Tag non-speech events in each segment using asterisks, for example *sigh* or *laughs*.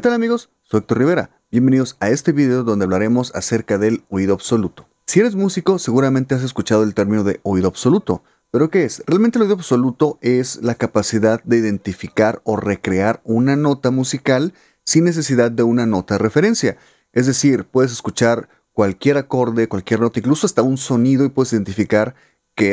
¿Qué tal amigos? Soy Héctor Rivera. Bienvenidos a este video donde hablaremos acerca del oído absoluto. Si eres músico, seguramente has escuchado el término de oído absoluto. ¿Pero qué es? Realmente el oído absoluto es la capacidad de identificar o recrear una nota musical sin necesidad de una nota de referencia. Es decir, puedes escuchar cualquier acorde, cualquier nota, incluso hasta un sonido y puedes identificar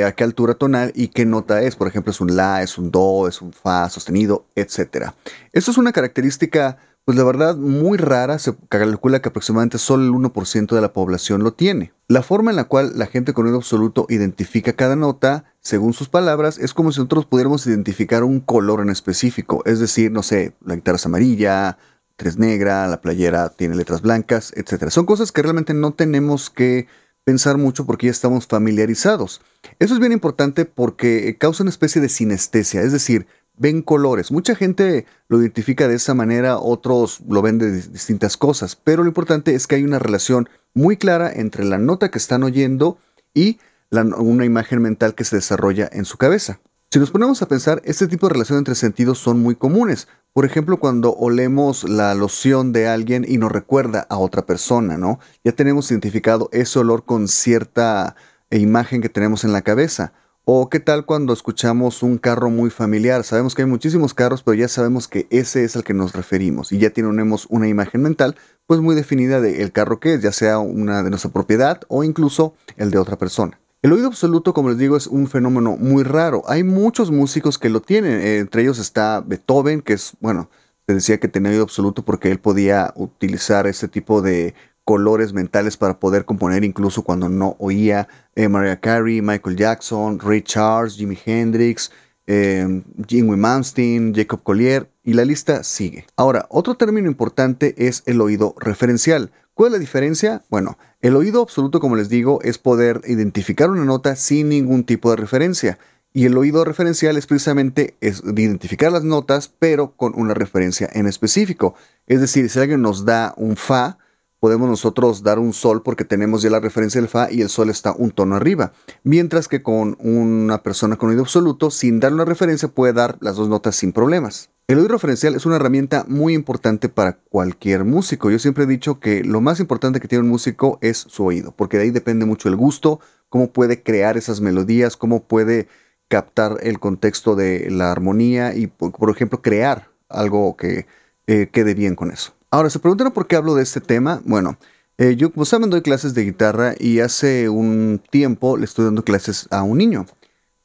a qué altura tonal y qué nota es. Por ejemplo, es un la, es un do, es un fa sostenido, etc. Esto es una característica pues la verdad muy rara, se calcula que aproximadamente solo el 1% de la población lo tiene. La forma en la cual la gente con el absoluto identifica cada nota, según sus palabras, es como si nosotros pudiéramos identificar un color en específico, es decir, no sé, la guitarra es amarilla, tres negra, la playera tiene letras blancas, etc. Son cosas que realmente no tenemos que pensar mucho porque ya estamos familiarizados. Eso es bien importante porque causa una especie de sinestesia, es decir, ven colores. Mucha gente lo identifica de esa manera, otros lo ven de distintas cosas, pero lo importante es que hay una relación muy clara entre la nota que están oyendo y una imagen mental que se desarrolla en su cabeza. Si nos ponemos a pensar, este tipo de relación entre sentidos son muy comunes. Por ejemplo, cuando olemos la loción de alguien y nos recuerda a otra persona, ¿no? Ya tenemos identificado ese olor con cierta eh, imagen que tenemos en la cabeza ¿O qué tal cuando escuchamos un carro muy familiar? Sabemos que hay muchísimos carros, pero ya sabemos que ese es al que nos referimos y ya tenemos una imagen mental pues muy definida del carro que es, ya sea una de nuestra propiedad o incluso el de otra persona. El oído absoluto, como les digo, es un fenómeno muy raro. Hay muchos músicos que lo tienen, entre ellos está Beethoven, que es, bueno, se decía que tenía oído absoluto porque él podía utilizar ese tipo de colores mentales para poder componer incluso cuando no oía eh, Mariah Carey, Michael Jackson, Ray Charles, Jimi Hendrix, eh, em, Manstein, Jacob Collier y la lista sigue. Ahora, otro término importante es el oído referencial. ¿Cuál es la diferencia? Bueno, el oído absoluto, como les digo, es poder identificar una nota sin ningún tipo de referencia. Y el oído referencial es precisamente identificar las notas, pero con una referencia en específico. Es decir, si alguien nos da un fa, podemos nosotros dar un sol porque tenemos ya la referencia del fa y el sol está un tono arriba. Mientras que con una persona con oído absoluto, sin dar una referencia, puede dar las dos notas sin problemas. El oído referencial es una herramienta muy importante para cualquier músico. Yo siempre he dicho que lo más importante que tiene un músico es su oído, porque de ahí depende mucho el gusto, cómo puede crear esas melodías, cómo puede captar el contexto de la armonía y, por ejemplo, crear algo que eh, quede bien con eso. Ahora, se preguntaron por qué hablo de este tema. Bueno, eh, yo como saben doy clases de guitarra y hace un tiempo le estoy dando clases a un niño.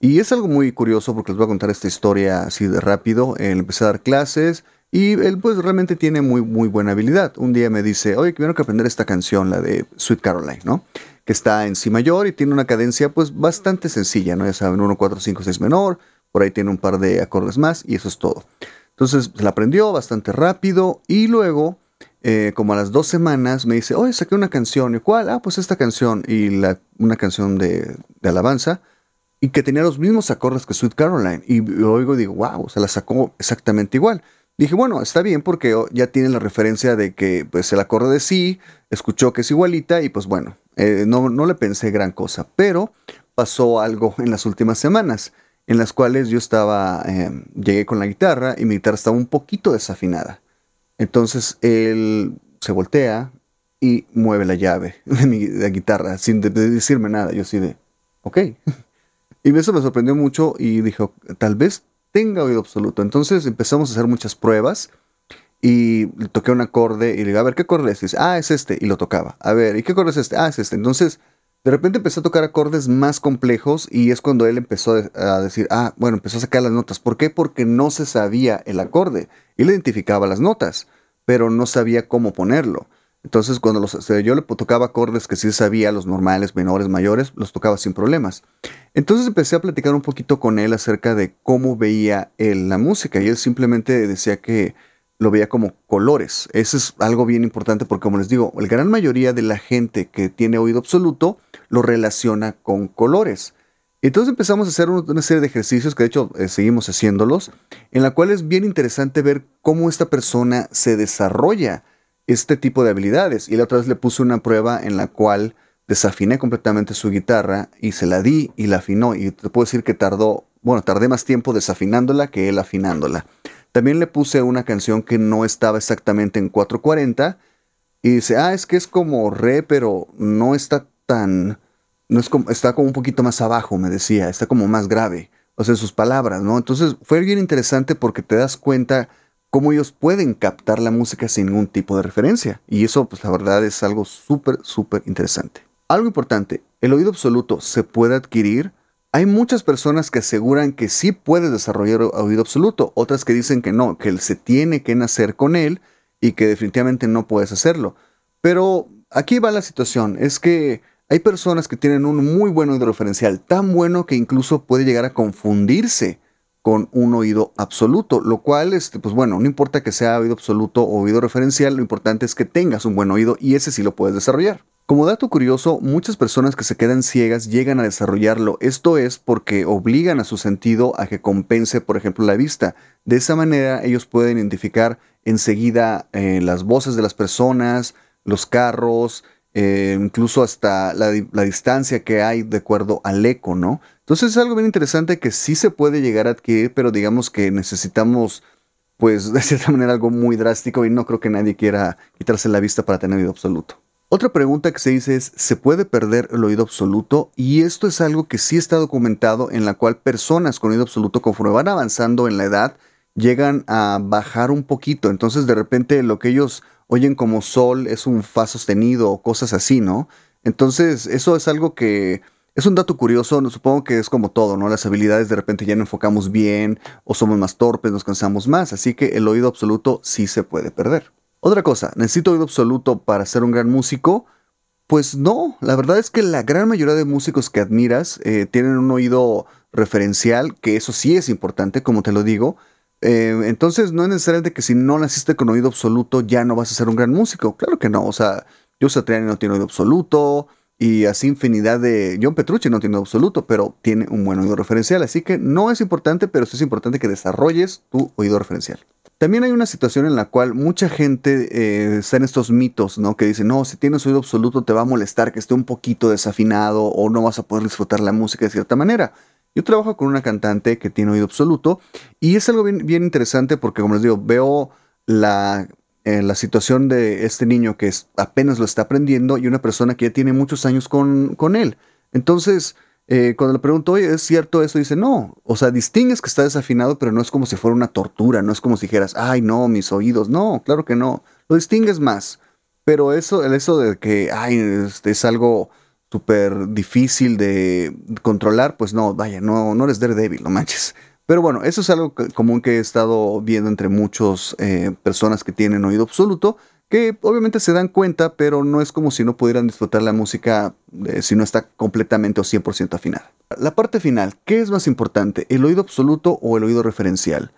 Y es algo muy curioso porque les voy a contar esta historia así de rápido. Él empecé a dar clases y él pues realmente tiene muy, muy buena habilidad. Un día me dice, oye, quiero que aprender esta canción, la de Sweet Caroline, ¿no? Que está en Si mayor y tiene una cadencia pues bastante sencilla, ¿no? Ya saben, 1, 4, 5, 6 menor, por ahí tiene un par de acordes más y eso es todo. Entonces la aprendió bastante rápido y luego, eh, como a las dos semanas, me dice, oye, saqué una canción. ¿Y cuál? Ah, pues esta canción. Y la, una canción de, alabanza y que tenía los mismos acordes que Sweet Caroline. Y lo oigo y digo, wow, se la sacó exactamente igual. Dije, bueno, está bien porque oh, ya tiene la referencia de que pues el acorde de sí, escuchó que es igualita y pues bueno, eh, no, no le pensé gran cosa. Pero pasó algo en las últimas semanas en las cuales yo estaba, em, llegué con la guitarra y mi guitarra estaba un poquito desafinada. Entonces él se voltea y mueve la llave *laughs* de mi guitarra sin decirme nada. Yo así de, ok. *laughs* Y eso me sorprendió mucho y dijo, tal vez tenga oído absoluto. Entonces empezamos a hacer muchas pruebas y toqué un acorde y le digo, a ver, ¿qué acorde es? Este?". ah, es este. Y lo tocaba. A ver, ¿y qué acorde es este? Ah, es este. Entonces de repente empezó a tocar acordes más complejos y es cuando él empezó a decir, ah, bueno, empezó a sacar las notas. ¿Por qué? Porque no se sabía el acorde. Él identificaba las notas, pero no sabía cómo ponerlo. Entonces, cuando los, yo le tocaba acordes que sí sabía, los normales, menores, mayores, los tocaba sin problemas. Entonces empecé a platicar un poquito con él acerca de cómo veía él la música y él simplemente decía que lo veía como colores. Eso es algo bien importante porque, como les digo, la gran mayoría de la gente que tiene oído absoluto lo relaciona con colores. Entonces empezamos a hacer una serie de ejercicios que de hecho eh, seguimos haciéndolos, en la cual es bien interesante ver cómo esta persona se desarrolla este tipo de habilidades. Y la otra vez le puse una prueba en la cual desafiné completamente su guitarra y se la di y la afinó. Y te puedo decir que tardó, bueno, tardé más tiempo desafinándola que él afinándola. También le puse una canción que no estaba exactamente en 440 y dice, ah, es que es como re, pero no está tan como, está como un poquito más abajo, me decía, está como más grave, o sea, sus palabras, ¿no? Entonces fue bien interesante porque te das cuenta cómo ellos pueden captar la música sin ningún tipo de referencia. Y eso, pues la verdad, es algo súper, súper interesante. Algo importante, el oído absoluto se puede adquirir. Hay muchas personas que aseguran que sí puedes desarrollar oído absoluto, otras que dicen que no, que se tiene que nacer con él y que definitivamente no puedes hacerlo. Pero aquí va la situación, es que hay personas que tienen un muy buen oído referencial, tan bueno que incluso puede llegar a confundirse con un oído absoluto, lo cual, este, pues bueno, no importa que sea oído absoluto o oído referencial, lo importante es que tengas un buen oído y ese sí lo puedes desarrollar. Como dato curioso, muchas personas que se quedan ciegas llegan a desarrollarlo, esto es porque obligan a su sentido a que compense, por ejemplo, la vista. De esa manera ellos pueden identificar enseguida eh, las voces de las personas, los carros, eh, incluso hasta la, la, distancia que hay de acuerdo al eco, ¿no? Entonces es algo bien interesante que sí se puede llegar a adquirir, pero digamos que necesitamos, pues, *laughs* de cierta manera algo muy drástico y no creo que nadie quiera quitarse la vista para tener oído absoluto. Otra pregunta que se dice es, ¿se puede perder el oído absoluto? Y esto es algo que sí está documentado en la cual personas con oído absoluto conforme van avanzando en la edad, llegan a bajar un poquito. Entonces de repente lo que ellos oyen como sol es un fa sostenido o cosas así, ¿no? Entonces, eso es algo que es un dato curioso, supongo que es como todo, ¿no? Las habilidades de repente ya no enfocamos bien o somos más torpes, nos cansamos más, así que el oído absoluto sí se puede perder. Otra cosa, ¿necesito oído absoluto para ser un gran músico? Pues no, la verdad es que la gran mayoría de músicos que admiras eh, tienen un oído referencial, que eso sí es importante, como te lo digo, eh, entonces, no es necesario que si no naciste con oído absoluto ya no vas a ser un gran músico. Claro que no. O sea, yo Satriani no tiene oído absoluto y así infinidad de... John Petrucci no tiene oído absoluto, pero tiene un buen oído referencial. Así que no es importante, pero sí es importante que desarrolles tu oído referencial. También hay una situación en la cual mucha gente eh, está en estos mitos, ¿no? Que dicen, no, si tienes oído absoluto te va a molestar que esté un poquito desafinado o no vas a poder disfrutar la música de cierta manera. Yo trabajo con una cantante que tiene oído absoluto y es algo bien, bien interesante porque, como les digo, veo la, eh, la situación de este niño que apenas lo está aprendiendo y una persona que ya tiene muchos años con, con él. Entonces, eh, cuando le pregunto, oye, ¿es cierto eso? Dice, no. O sea, distingues que está desafinado, pero no es como si fuera una tortura, no es como si dijeras, ay, no, mis oídos. No, claro que no. Lo distingues más. Pero eso, el eso de que, ay, este, es algo súper difícil de controlar, pues no, vaya, no, no eres débil, no manches. Pero bueno, eso es algo común que he estado viendo entre muchas eh, personas que tienen oído absoluto, que obviamente se dan cuenta, pero no es como si no pudieran disfrutar la música eh, si no está completamente o 100% afinada. La parte final, ¿qué es más importante, el oído absoluto o el oído referencial?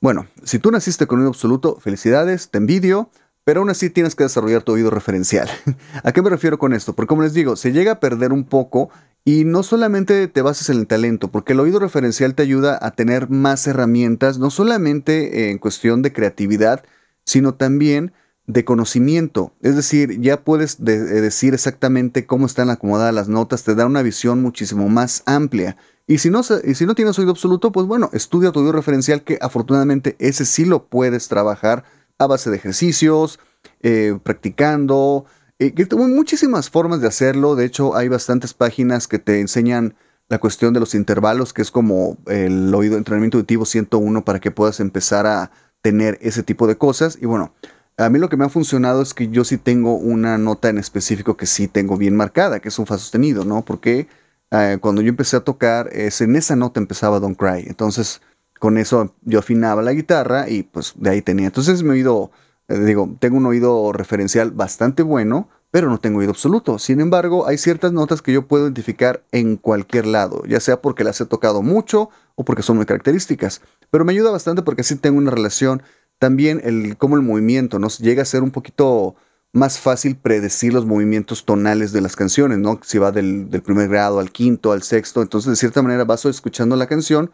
Bueno, si tú naciste con oído absoluto, felicidades, te envidio, pero aún así tienes que desarrollar tu oído referencial. *laughs* ¿A qué me refiero con esto? Porque como les digo, se llega a perder un poco y no solamente te bases en el talento, porque el oído referencial te ayuda a tener más herramientas, no solamente eh, en cuestión de creatividad, sino también de conocimiento. Es decir, ya puedes eh, decir exactamente cómo están acomodadas las notas, te da una visión muchísimo más amplia. Y si, no, y si no tienes oído absoluto, pues bueno, estudia tu oído referencial que afortunadamente ese sí lo puedes trabajar a base de ejercicios, eh, practicando. Eh, que hay muchísimas formas de hacerlo. De hecho, hay bastantes páginas que te enseñan la cuestión de los intervalos, que es como el oído entrenamiento auditivo 101 para que puedas empezar a tener ese tipo de cosas. Y bueno, a mí lo que me ha funcionado es que yo sí tengo una nota en específico que sí tengo bien marcada, que es un fa sostenido, ¿no? Porque eh, cuando yo empecé a tocar, en esa nota empezaba Don't Cry. Entonces, con eso yo afinaba la guitarra y pues de ahí tenía. Entonces mi oído eh, digo, tengo un oído referencial bastante bueno, pero no tengo oído absoluto. Sin embargo, hay ciertas notas que yo puedo identificar en cualquier lado, ya sea porque las he tocado mucho o porque son muy características. Pero me ayuda bastante porque así tengo una relación. También el el movimiento nos llega a ser un poquito más fácil predecir los movimientos tonales de las canciones, ¿no? Si va del, del primer grado al quinto, al sexto. Entonces, de cierta manera, vas escuchando la canción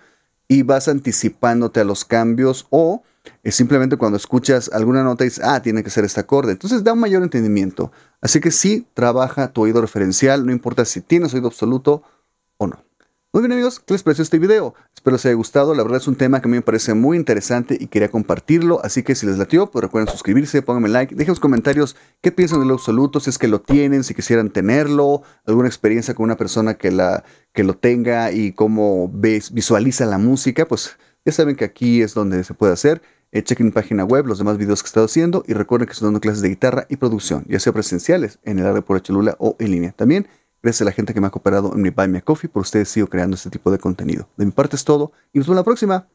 y vas anticipándote a los cambios o eh, simplemente cuando escuchas alguna nota dices, ah, tiene que ser este acorde. Entonces da un mayor entendimiento. Así que sí, trabaja tu oído referencial, no importa si tienes oído absoluto muy bien amigos, ¿qué les pareció este video? Espero les haya gustado, la verdad es un tema que a mí me parece muy interesante y quería compartirlo, así que si les latió, pues recuerden suscribirse, pónganme like, dejen los comentarios qué piensan de lo absoluto, si es que lo tienen, si quisieran tenerlo, alguna experiencia con una persona que, la, que lo tenga y cómo ves, visualiza la música, pues ya saben que aquí es donde se puede hacer. Eh, chequen mi página web, los demás videos que he estado haciendo y recuerden que estoy dando clases de guitarra y producción, ya sea presenciales en el área por Cholula o en línea. También Gracias a la gente que me ha cooperado en mi Buy Me Coffee por ustedes sigo creando este tipo de contenido. De mi parte es todo y nos vemos la próxima.